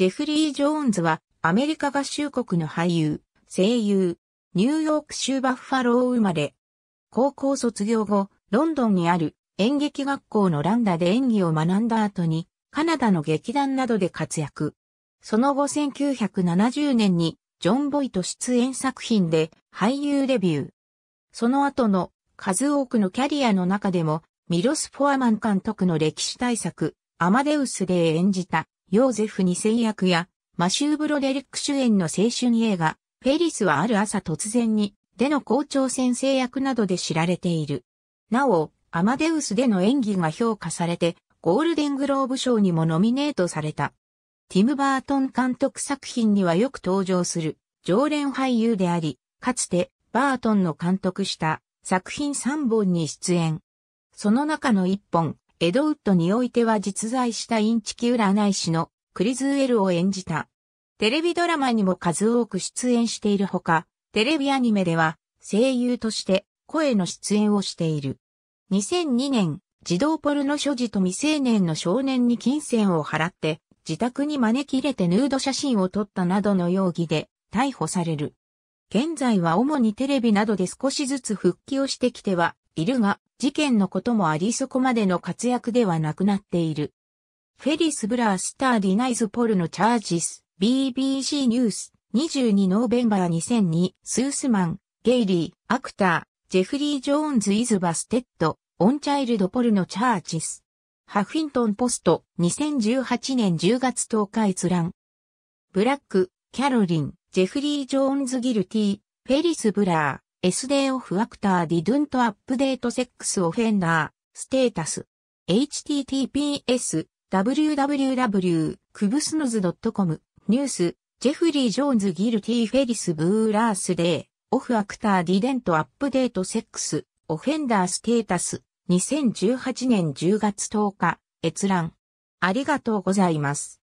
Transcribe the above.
ジェフリー・ジョーンズは、アメリカ合衆国の俳優、声優、ニューヨーク州バッファロー生まれ。高校卒業後、ロンドンにある演劇学校のランダで演技を学んだ後に、カナダの劇団などで活躍。その後1970年に、ジョン・ボイト出演作品で俳優デビュー。その後の数多くのキャリアの中でも、ミロス・フォアマン監督の歴史大作、アマデウスで演じたヨーゼフ二世役や、マシュー・ブロデリック主演の青春映画、フェリスはある朝突然に、での校長先生役などで知られている。なお、アマデウスでの演技が評価されて、ゴールデングローブ賞にもノミネートされた。ティム・バートン監督作品にはよく登場する常連俳優であり、かつてバートンの監督した作品3本に出演。その中の1本、エドウッドにおいては実在したインチキ占い師のクリズウェルを演じた。テレビドラマにも数多く出演しているほか、テレビアニメでは声優として声の出演をしている。2002年、児童ポルノ所持と未成年の少年に金銭を払って、自宅に招き入れてヌード写真を撮ったなどの容疑で逮捕される。現在は主にテレビなどで少しずつ復帰をしてきては、いるが、事件のこともありそこまでの活躍ではなくなっている。フェリス・ブラースター・ディナイズ・ポルノ・チャージス、BBC ニュース、22ノーベンバー2002、スースマン、ゲイリー、アクター、ジェフリー・ジョーンズ・イズ・バステッド、オンチャイルド・ポルノ・チャージス。ハフィントン・ポスト、2018年10月10日閲覧。ブラック、キャロリン、ジェフリー・ジョーンズ・ギルティ、フェリス・ブラー。SD オフアクターディドゥントアップデートセックスオフェンダー、ステータス。https, www, u s n o ズ .com、ニュース、ジェフリー・ジョーンズ・ギルティ・フェリス・ブーラースデー、オフアクターディデントアップデートセックス、オフェンダーステータス、2018年10月10日、閲覧。ありがとうございます。